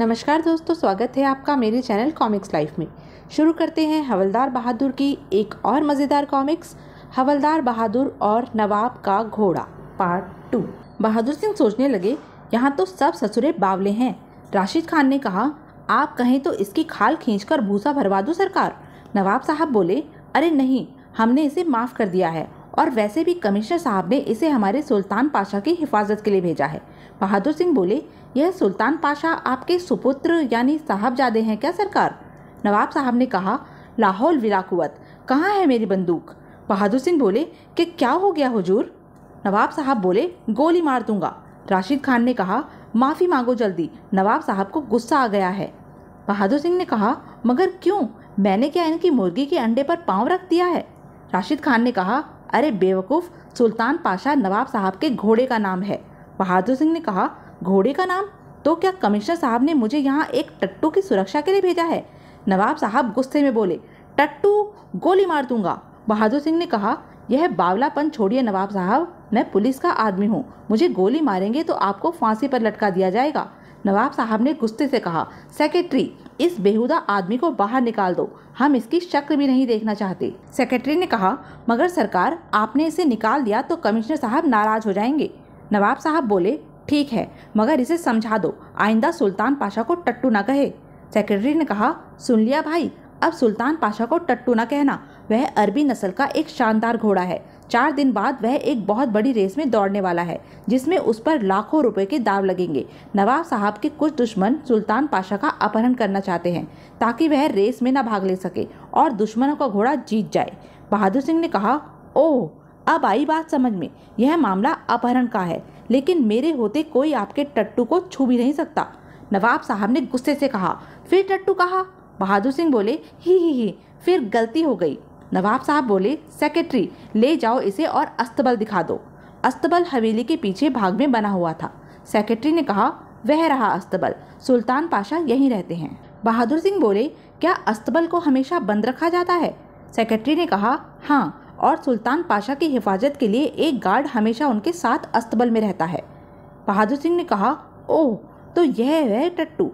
नमस्कार दोस्तों स्वागत है आपका मेरे चैनल कॉमिक्स लाइफ में शुरू करते हैं हवलदार बहादुर की एक और मज़ेदार कॉमिक्स हवलदार बहादुर और नवाब का घोड़ा पार्ट टू बहादुर सिंह सोचने लगे यहाँ तो सब ससुरे बावले हैं राशिद खान ने कहा आप कहें तो इसकी खाल खींचकर भूसा भरवा दो सरकार नवाब साहब बोले अरे नहीं हमने इसे माफ़ कर दिया है और वैसे भी कमिश्नर साहब ने इसे हमारे सुल्तान पाशा की हिफाजत के लिए भेजा है बहादुर सिंह बोले यह सुल्तान पाशा आपके सुपुत्र यानी साहबजादे हैं क्या सरकार नवाब साहब ने कहा लाहौल विलाकुवत कहाँ है मेरी बंदूक बहादुर सिंह बोले कि क्या हो गया हुजूर नवाब साहब बोले गोली मार दूंगा राशिद खान ने कहा माफ़ी मांगो जल्दी नवाब साहब को गुस्सा आ गया है बहादुर सिंह ने कहा मगर क्यों मैंने क्या इनकी मुर्गी के अंडे पर पाँव रख दिया है राशिद खान ने कहा अरे बेवकूफ़ सुल्तान पाशा नवाब साहब के घोड़े का नाम है बहादुर सिंह ने कहा घोड़े का नाम तो क्या कमिश्नर साहब ने मुझे यहाँ एक टट्टू की सुरक्षा के लिए भेजा है नवाब साहब गुस्से में बोले टट्टू गोली मार दूंगा बहादुर सिंह ने कहा यह बावलापन छोड़िए नवाब साहब मैं पुलिस का आदमी हूँ मुझे गोली मारेंगे तो आपको फांसी पर लटका दिया जाएगा नवाब साहब ने गुस्से से कहा सेक्रेटरी इस बेहुदा आदमी को बाहर निकाल दो हम इसकी शक्ल भी नहीं देखना चाहते सेक्रेटरी ने कहा मगर सरकार आपने इसे निकाल दिया तो कमिश्नर साहब नाराज हो जाएंगे नवाब साहब बोले ठीक है मगर इसे समझा दो आइंदा सुल्तान पाशा को टट्टू ना कहे सेक्रेटरी ने कहा सुन लिया भाई अब सुल्तान पाशा को टट्टू ना कहना वह अरबी नस्ल का एक शानदार घोड़ा है चार दिन बाद वह एक बहुत बड़ी रेस में दौड़ने वाला है जिसमें उस पर लाखों रुपए के दाव लगेंगे नवाब साहब के कुछ दुश्मन सुल्तान पाशा का अपहरण करना चाहते हैं ताकि वह रेस में ना भाग ले सके और दुश्मनों का घोड़ा जीत जाए बहादुर सिंह ने कहा ओह अब आई बात समझ में यह मामला अपहरण का है लेकिन मेरे होते कोई आपके टट्टू को छू भी नहीं सकता नवाब साहब ने गुस्से से कहा फिर टट्टू कहा बहादुर सिंह बोले ही ही ही फिर गलती हो गई नवाब साहब बोले सेक्रेटरी ले जाओ इसे और अस्तबल दिखा दो अस्तबल हवेली के पीछे भाग में बना हुआ था सेक्रेटरी ने कहा वह रहा अस्तबल सुल्तान पाशा यहीं रहते हैं बहादुर सिंह बोले क्या अस्तबल को हमेशा बंद रखा जाता है सेक्रेटरी ने कहा हाँ और सुल्तान पाशा की हिफाजत के लिए एक गार्ड हमेशा उनके साथ अस्तबल में रहता है बहादुर सिंह ने कहा ओह तो यह है टट्टू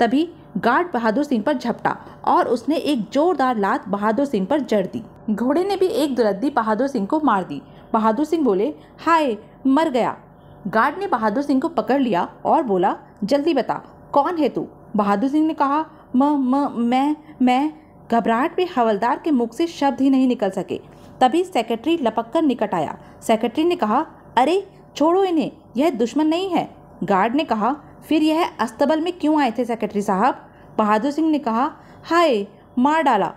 तभी गार्ड बहादुर सिंह पर झपटा और उसने एक जोरदार लात बहादुर सिंह पर जड़ दी घोड़े ने भी एक दुरद्दी बहादुर सिंह को मार दी बहादुर सिंह बोले हाय मर गया गार्ड ने बहादुर सिंह को पकड़ लिया और बोला जल्दी बता कौन है तू बहादुर सिंह ने कहा म म मैं मैं घबराहट में हवलदार के मुख से शब्द ही नहीं निकल सके तभी सेक्रेटरी लपक कर निकट आया सेक्रेटरी ने कहा अरे छोड़ो इन्हें यह दुश्मन नहीं है गार्ड ने कहा फिर यह अस्तबल में क्यों आए थे सेक्रेटरी साहब बहादुर सिंह ने कहा हाय मार डाला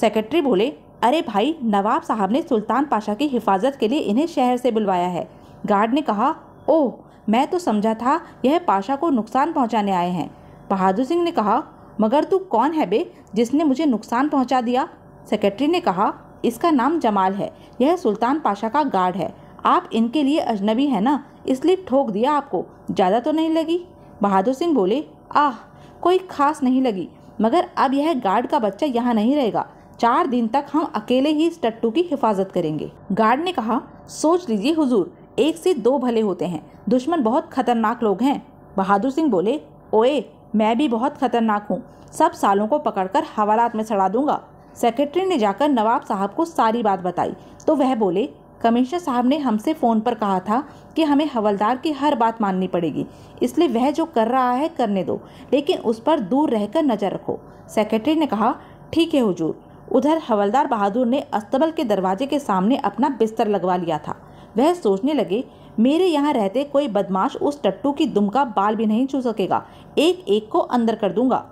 सेक्रेटरी बोले अरे भाई नवाब साहब ने सुल्तान पाशा की हिफाजत के लिए इन्हें शहर से बुलवाया है गार्ड ने कहा ओह मैं तो समझा था यह पाशा को नुकसान पहुंचाने आए हैं बहादुर सिंह ने कहा मगर तू कौन है बे जिसने मुझे नुकसान पहुंचा दिया सेक्रेटरी ने कहा इसका नाम जमाल है यह सुल्तान पाशा का गार्ड है आप इनके लिए अजनबी है ना इसलिए ठोक दिया आपको ज़्यादा तो नहीं लगी बहादुर सिंह बोले आह कोई खास नहीं लगी मगर अब यह गार्ड का बच्चा यहाँ नहीं रहेगा चार दिन तक हम अकेले ही इस टट्टू की हिफाजत करेंगे गार्ड ने कहा सोच लीजिए हुजूर एक से दो भले होते हैं दुश्मन बहुत खतरनाक लोग हैं बहादुर सिंह बोले ओए मैं भी बहुत खतरनाक हूँ सब सालों को पकड़कर हवालात में सड़ा दूंगा सेक्रेटरी ने जाकर नवाब साहब को सारी बात बताई तो वह बोले कमिश्नर साहब ने हमसे फ़ोन पर कहा था कि हमें हवलदार की हर बात माननी पड़ेगी इसलिए वह जो कर रहा है करने दो लेकिन उस पर दूर रहकर नज़र रखो सेक्रेटरी ने कहा ठीक है हुजूर उधर हवलदार बहादुर ने अस्तबल के दरवाजे के सामने अपना बिस्तर लगवा लिया था वह सोचने लगे मेरे यहाँ रहते कोई बदमाश उस टट्टू की दुम का बाल भी नहीं छू सकेगा एक एक को अंदर कर दूंगा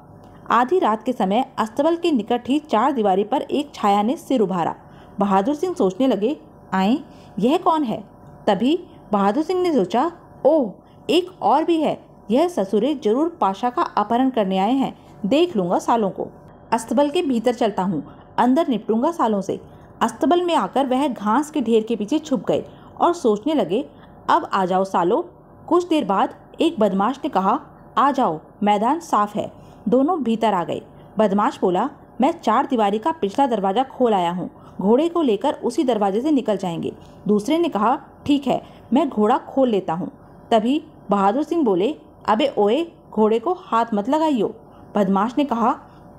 आधी रात के समय अस्तबल के निकट ही चार दीवारी पर एक छाया ने सिर उभारा बहादुर सिंह सोचने लगे आए यह कौन है तभी बहादुर सिंह ने सोचा ओह एक और भी है यह ससुरे जरूर पाशा का अपहरण करने आए हैं देख लूंगा सालों को अस्तबल के भीतर चलता हूँ अंदर निपटूंगा सालों से अस्तबल में आकर वह घास के ढेर के पीछे छुप गए और सोचने लगे अब आ जाओ सालो कुछ देर बाद एक बदमाश ने कहा आ जाओ मैदान साफ है दोनों भीतर आ गए बदमाश बोला मैं चार दीवारी का पिछला दरवाज़ा खोल आया हूँ घोड़े को लेकर उसी दरवाजे से निकल जाएंगे दूसरे ने कहा ठीक है मैं घोड़ा खोल लेता हूँ तभी बहादुर सिंह बोले अबे ओए घोड़े को हाथ मत लगाइयो बदमाश ने कहा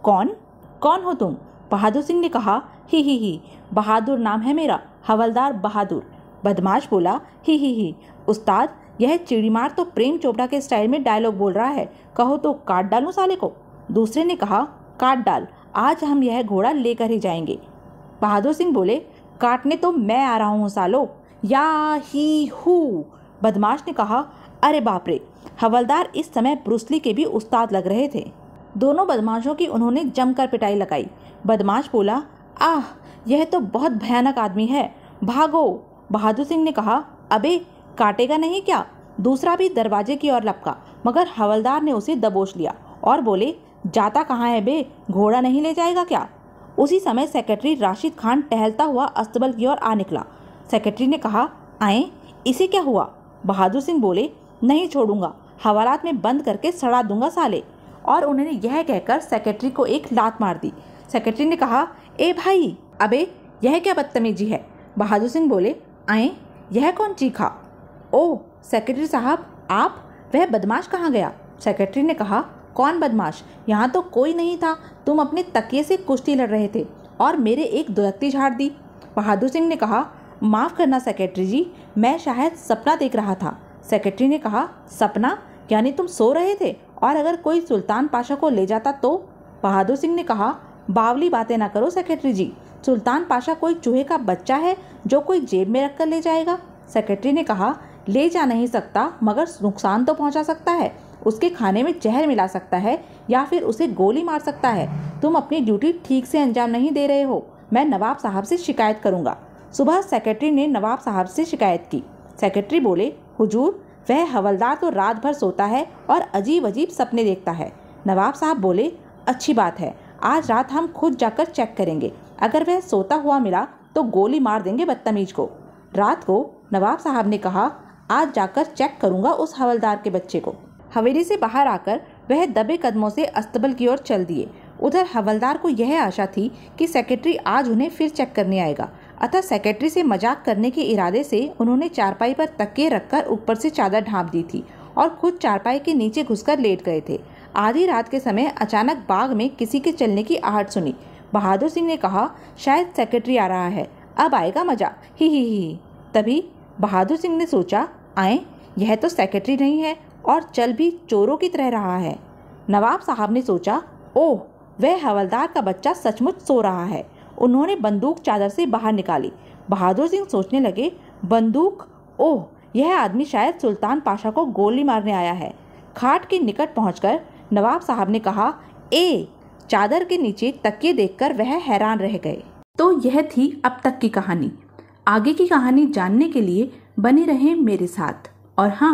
कौन कौन हो तुम बहादुर सिंह ने कहा ही ही ही बहादुर नाम है मेरा हवलदार बहादुर बदमाश बोला ही ही ही उस्ताद यह चिड़ीमार तो प्रेम चोपड़ा के स्टाइल में डायलॉग बोल रहा है कहो तो काट डालूं साले को दूसरे ने कहा काट डाल आज हम यह घोड़ा लेकर ही जाएंगे बहादुर सिंह बोले काटने तो मैं आ रहा हूँ सालो या ही हु बदमाश ने कहा अरे बाप रे हवलदार इस समय ब्रूसली के भी उस्ताद लग रहे थे दोनों बदमाशों की उन्होंने जमकर पिटाई लगाई बदमाश बोला आह यह तो बहुत भयानक आदमी है भागो बहादुर सिंह ने कहा अबे काटेगा नहीं क्या दूसरा भी दरवाजे की ओर लपका मगर हवलदार ने उसे दबोच लिया और बोले जाता कहाँ है बे घोड़ा नहीं ले जाएगा क्या उसी समय सेक्रेटरी राशिद खान टहलता हुआ अस्तबल की ओर आ निकला सेक्रेटरी ने कहा आए इसे क्या हुआ बहादुर सिंह बोले नहीं छोड़ूंगा हवालात में बंद करके सड़ा दूंगा साले और उन्होंने यह कहकर सेक्रेटरी को एक लात मार दी सेक्रेटरी ने कहा ए भाई अबे यह क्या बदतमीजी है बहादुर सिंह बोले आए यह कौन चीखा ओ सेक्रेटरी साहब आप वह बदमाश कहाँ गया सेक्रेटरी ने कहा कौन बदमाश यहाँ तो कोई नहीं था तुम अपने तकिए से कुश्ती लड़ रहे थे और मेरे एक दुलत्ती झाड़ दी बहादुर सिंह ने कहा माफ़ करना सेक्रेटरी जी मैं शायद सपना देख रहा था सेक्रेटरी ने कहा सपना यानी तुम सो रहे थे और अगर कोई सुल्तान पाशा को ले जाता तो बहादुर सिंह ने कहा बावली बातें ना करो सेक्रेटरी जी सुल्तान पाशा कोई चूहे का बच्चा है जो कोई जेब में रख कर ले जाएगा सेक्रेटरी ने कहा ले जा नहीं सकता मगर नुकसान तो पहुंचा सकता है उसके खाने में जहर मिला सकता है या फिर उसे गोली मार सकता है तुम अपनी ड्यूटी ठीक से अंजाम नहीं दे रहे हो मैं नवाब साहब से शिकायत करूँगा सुबह सेक्रेटरी ने नवाब साहब से शिकायत की सेक्रेटरी बोले हुजूर वह हवलदार तो रात भर सोता है और अजीब अजीब सपने देखता है नवाब साहब बोले अच्छी बात है आज रात हम खुद जाकर चेक करेंगे अगर वह सोता हुआ मिला तो गोली मार देंगे बदतमीज को रात को नवाब साहब ने कहा आज जाकर चेक करूंगा उस हवलदार के बच्चे को हवेली से बाहर आकर वह दबे कदमों से अस्तबल की ओर चल दिए उधर हवलदार को यह आशा थी कि सेक्रेटरी आज उन्हें फिर चेक करने आएगा अतः सेक्रेटरी से मजाक करने के इरादे से उन्होंने चारपाई पर तके रखकर ऊपर से चादर ढांप दी थी और खुद चारपाई के नीचे घुसकर लेट गए थे आधी रात के समय अचानक बाग में किसी के चलने की आहट सुनी बहादुर सिंह ने कहा शायद सेक्रेटरी आ रहा है अब आएगा मजा ही ही ही तभी बहादुर सिंह ने सोचा आए यह तो सेक्रेटरी नहीं है और चल भी चोरों की तरह रहा है नवाब साहब ने सोचा ओह वह हवलदार का बच्चा सचमुच सो रहा है उन्होंने बंदूक चादर से बाहर निकाली बहादुर सिंह सोचने लगे बंदूक ओह यह आदमी शायद सुल्तान पाशा को गोली मारने आया है खाट के निकट पहुंचकर नवाब साहब ने कहा ए चादर के नीचे तकिए देखकर वह हैरान रह गए तो यह थी अब तक की कहानी आगे की कहानी जानने के लिए बने रहें मेरे साथ और हाँ